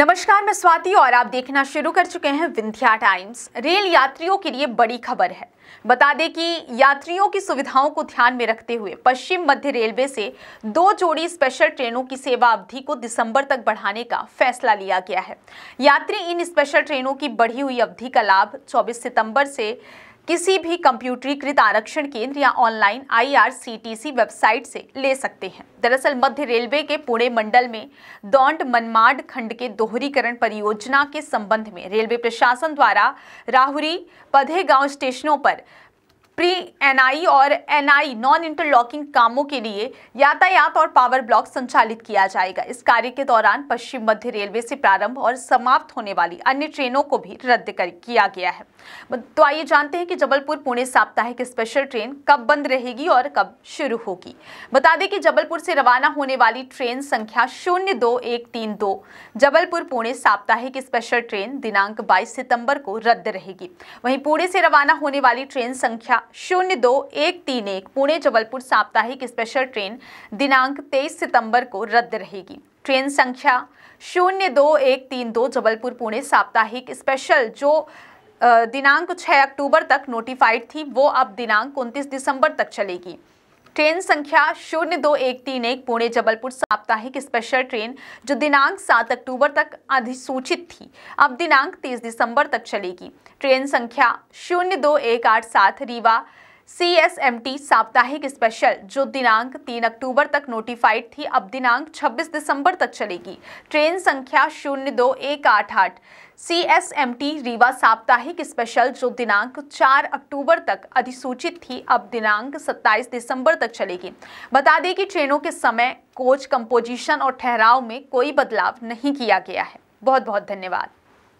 नमस्कार मैं स्वाति और आप देखना शुरू कर चुके हैं विंध्या टाइम्स रेल यात्रियों के लिए बड़ी खबर है बता दें कि यात्रियों की सुविधाओं को ध्यान में रखते हुए पश्चिम मध्य रेलवे से दो जोड़ी स्पेशल ट्रेनों की सेवा अवधि को दिसंबर तक बढ़ाने का फैसला लिया गया है यात्री इन स्पेशल ट्रेनों की बढ़ी हुई अवधि का लाभ 24 सितंबर से किसी भी कंप्यूटरीकृत आरक्षण केंद्र या ऑनलाइन आईआरसीटीसी वेबसाइट से ले सकते हैं दरअसल मध्य रेलवे के पुणे मंडल में दौंड मनमाड खंड के दोहरीकरण परियोजना के संबंध में रेलवे प्रशासन द्वारा राहुरी पधे गांव स्टेशनों पर प्री एनआई और एनआई नॉन इंटरलॉकिंग कामों के लिए यातायात और पावर ब्लॉक संचालित किया जाएगा इस कार्य के दौरान पश्चिम मध्य रेलवे से प्रारंभ और समाप्त होने वाली अन्य ट्रेनों को भी रद्द कर किया गया है तो आइए जानते हैं कि जबलपुर पुणे साप्ताहिक स्पेशल ट्रेन कब बंद रहेगी और कब शुरू होगी बता दें कि जबलपुर से रवाना होने वाली ट्रेन संख्या शून्य दो एक तीन दो जबलपुर पुणे साप्ताहिक स्पेशल ट्रेन दिनांक 22 सितंबर को रद्द रहेगी वहीं पुणे से रवाना होने वाली ट्रेन संख्या शून्य दो एक तीन एक पुणे जबलपुर साप्ताहिक स्पेशल ट्रेन दिनांक 23 सितंबर को रद्द रहेगी ट्रेन संख्या शून्य दो एक तीन दो जबलपुर पुणे साप्ताहिक स्पेशल जो दिनांक 6 अक्टूबर तक नोटिफाइड थी वो अब दिनांक 29 दिसंबर तक चलेगी ट्रेन संख्या शून्य दो एक तीन एक पुणे जबलपुर साप्ताहिक स्पेशल ट्रेन जो दिनांक सात अक्टूबर तक अधिसूचित थी अब दिनांक तीस दिसंबर तक चलेगी ट्रेन संख्या शून्य दो एक आठ सात Rewa C S M T साप्ताहिक स्पेशल जो दिनांक 3 अक्टूबर तक नोटिफाइड थी अब दिनांक 26 दिसंबर तक चलेगी ट्रेन संख्या शून्य दो एक आठ आठ C S M T Rewa साप्ताहिक स्पेशल जो दिनांक 4 अक्टूबर तक अधिसूचित थी अब दिनांक 27 दिसंबर तक चलेगी बता दें कि ट्रेनों के समय कोच कंपोजिशन और ठहराव में कोई बदलाव नहीं किया गया है बहुत बहुत धन्यवाद